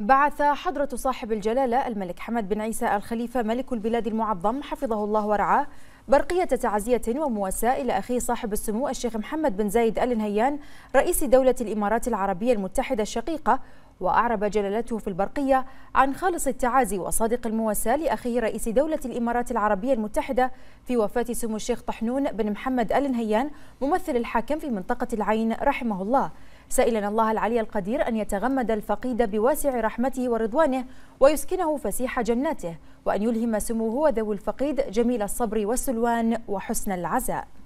بعث حضرة صاحب الجلالة الملك حمد بن عيسى الخليفة ملك البلاد المعظم حفظه الله ورعاه برقية تعزية ومواساة إلى أخيه صاحب السمو الشيخ محمد بن زايد آل نهيان رئيس دولة الإمارات العربية المتحدة الشقيقة وأعرب جلالته في البرقية عن خالص التعازي وصادق المواساة لأخيه رئيس دولة الإمارات العربية المتحدة في وفاة سمو الشيخ طحنون بن محمد آل نهيان ممثل الحاكم في منطقة العين رحمه الله سائلا الله العلي القدير أن يتغمد الفقيد بواسع رحمته ورضوانه ويسكنه فسيح جناته وأن يلهم سموه وذوي الفقيد جميل الصبر والسلوان وحسن العزاء